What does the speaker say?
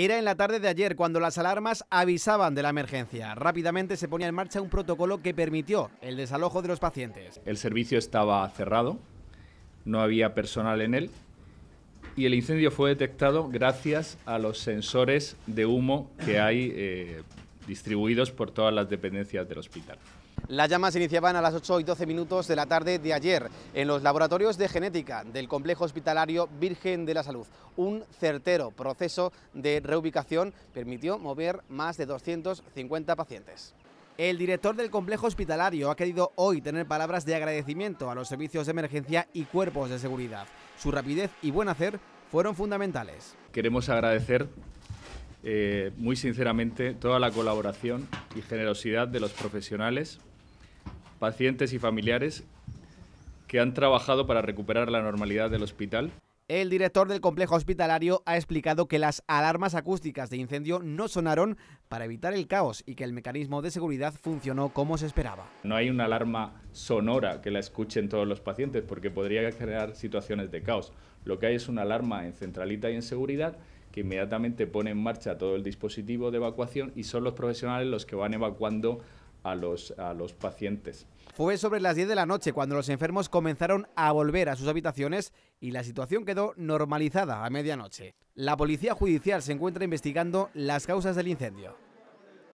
Era en la tarde de ayer cuando las alarmas avisaban de la emergencia. Rápidamente se ponía en marcha un protocolo que permitió el desalojo de los pacientes. El servicio estaba cerrado, no había personal en él y el incendio fue detectado gracias a los sensores de humo que hay eh, distribuidos por todas las dependencias del hospital. Las llamas iniciaban a las 8 y 12 minutos de la tarde de ayer en los laboratorios de genética del complejo hospitalario Virgen de la Salud. Un certero proceso de reubicación permitió mover más de 250 pacientes. El director del complejo hospitalario ha querido hoy tener palabras de agradecimiento a los servicios de emergencia y cuerpos de seguridad. Su rapidez y buen hacer fueron fundamentales. Queremos agradecer eh, muy sinceramente toda la colaboración y generosidad de los profesionales pacientes y familiares que han trabajado para recuperar la normalidad del hospital. El director del complejo hospitalario ha explicado que las alarmas acústicas de incendio no sonaron para evitar el caos y que el mecanismo de seguridad funcionó como se esperaba. No hay una alarma sonora que la escuchen todos los pacientes porque podría generar situaciones de caos. Lo que hay es una alarma en centralita y en seguridad que inmediatamente pone en marcha todo el dispositivo de evacuación y son los profesionales los que van evacuando a los, pacientes. Fue sobre las 10 de la noche cuando los enfermos comenzaron a volver a sus habitaciones y la situación quedó normalizada a medianoche. La policía judicial se encuentra investigando las causas del incendio.